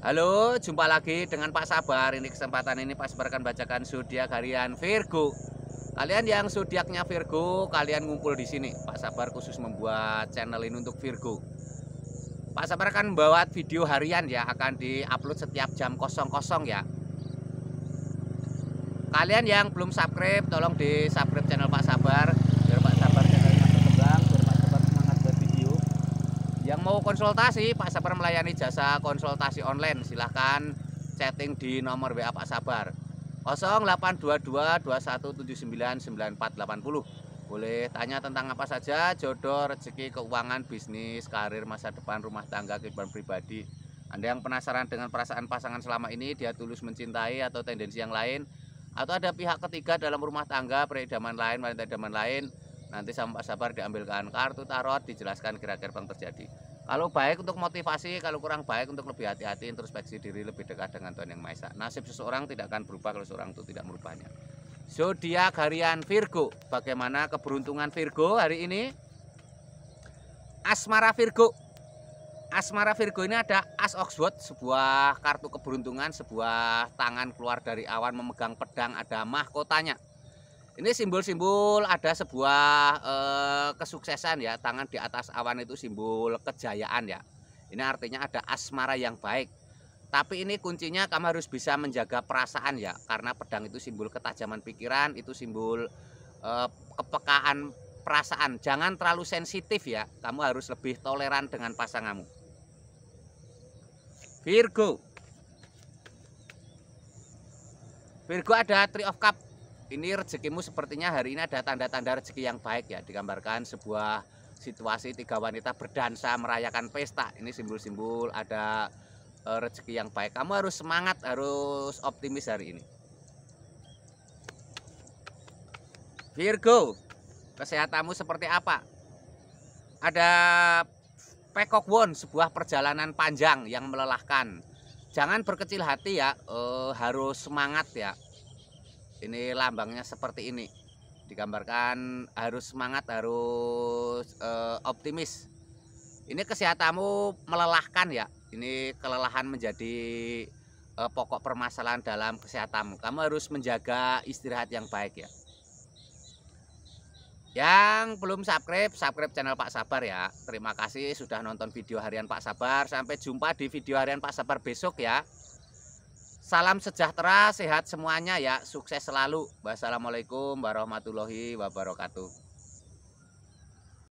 Halo, jumpa lagi dengan Pak Sabar. Ini kesempatan ini Pak Sabar akan bacakan zodiak harian Virgo. Kalian yang zodiaknya Virgo, kalian ngumpul di sini. Pak Sabar khusus membuat channel ini untuk Virgo. Pak Sabar akan membuat video harian ya, akan diupload setiap jam 00 ya. Kalian yang belum subscribe, tolong di subscribe channel Pak Sabar Yang mau konsultasi, Pak Sabar melayani jasa konsultasi online. Silahkan chatting di nomor WA Pak Sabar 082221799480 Boleh tanya tentang apa saja, jodoh, rezeki, keuangan, bisnis, karir, masa depan, rumah tangga, kehidupan pribadi. Anda yang penasaran dengan perasaan pasangan selama ini, dia tulus mencintai atau tendensi yang lain, atau ada pihak ketiga dalam rumah tangga, peredaman lain, wanita idaman lain, nanti sama Pak Sabar diambilkan kartu tarot dijelaskan kira-kira yang terjadi kalau baik untuk motivasi kalau kurang baik untuk lebih hati-hati introspeksi diri lebih dekat dengan Tuhan Yang Maha Esa nasib seseorang tidak akan berubah kalau seorang itu tidak merubahnya zodiak harian Virgo bagaimana keberuntungan Virgo hari ini asmara Virgo Asmara Virgo ini ada As Oxford, sebuah kartu keberuntungan, sebuah tangan keluar dari awan memegang pedang, ada mahkotanya. Ini simbol-simbol ada sebuah eh, kesuksesan ya. Tangan di atas awan itu simbol kejayaan ya. Ini artinya ada asmara yang baik. Tapi ini kuncinya kamu harus bisa menjaga perasaan ya. Karena pedang itu simbol ketajaman pikiran, itu simbol eh, kepekaan perasaan. Jangan terlalu sensitif ya. Kamu harus lebih toleran dengan pasanganmu. Virgo. Virgo ada Three of Cups ini rezekimu sepertinya hari ini ada tanda-tanda rezeki yang baik ya digambarkan sebuah situasi tiga wanita berdansa merayakan pesta ini simbol-simbol ada eh, rezeki yang baik kamu harus semangat harus optimis hari ini Virgo kesehatanmu seperti apa ada pekok won sebuah perjalanan panjang yang melelahkan jangan berkecil hati ya e, harus semangat ya ini lambangnya seperti ini digambarkan harus semangat harus eh, optimis ini kesehatanmu melelahkan ya ini kelelahan menjadi eh, pokok permasalahan dalam kesehatanmu kamu harus menjaga istirahat yang baik ya yang belum subscribe subscribe channel Pak Sabar ya terima kasih sudah nonton video harian Pak Sabar sampai jumpa di video harian Pak Sabar besok ya Salam sejahtera, sehat semuanya ya. Sukses selalu. Wassalamualaikum warahmatullahi wabarakatuh.